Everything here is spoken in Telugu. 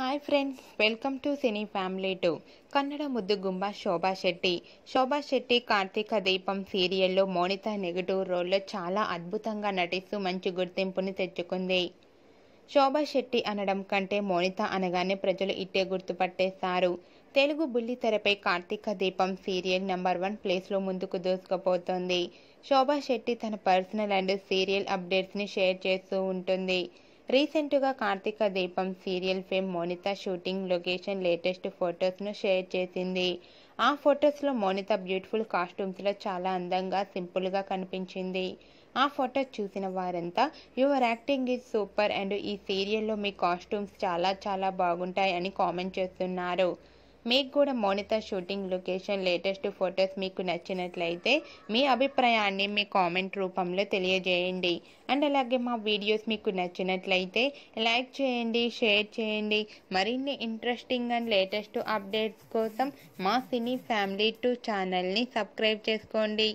hi friends welcome to Cine Family two Kannada ముద్దుగుంబ శోభా శెట్టి శోభా శెట్టి కార్తీక దీపం సీరియల్లో మోనిత నెగటివ్ రోల్లో చాలా అద్భుతంగా నటిస్తూ మంచి గుర్తింపుని తెచ్చుకుంది శోభా శెట్టి అనడం కంటే మోనిత అనగానే ప్రజలు ఇట్టే గుర్తుపట్టేస్తారు తెలుగు బుల్లి తెరపై Karthika Deepam serial number one ప్లేస్లో ముందుకు దూసుకుపోతుంది శోభా శెట్టి తన పర్సనల్ అండ్ సీరియల్ అప్డేట్స్ని షేర్ చేస్తూ ఉంటుంది రీసెంట్గా Karthika Deepam serial fame Monitha shooting location latest ఫొటోస్ను షేర్ చేసింది ఆ ఫొటోస్లో మోనిత బ్యూటిఫుల్ కాస్ట్యూమ్స్లో చాలా అందంగా సింపుల్గా కనిపించింది ఆ ఫోటో చూసిన వారంతా your acting is super and ఈ సీరియల్లో మీ కాస్ట్యూమ్స్ చాలా చాలా బాగుంటాయి అని కామెంట్ చేస్తున్నారు మీకు కూడా Mounitha shooting location latest photos మీకు నచ్చినట్లయితే మీ అభిప్రాయాన్ని మీ కామెంట్ రూపంలో తెలియజేయండి అండ్ అలాగే మా వీడియోస్ మీకు నచ్చినట్లయితే లైక్ చేయండి షేర్ చేయండి మరిన్ని ఇంట్రెస్టింగ్ అండ్ లేటెస్ట్ అప్డేట్స్ కోసం మా సినీ ఫ్యామిలీ టూ ఛానల్ని సబ్స్క్రైబ్ చేసుకోండి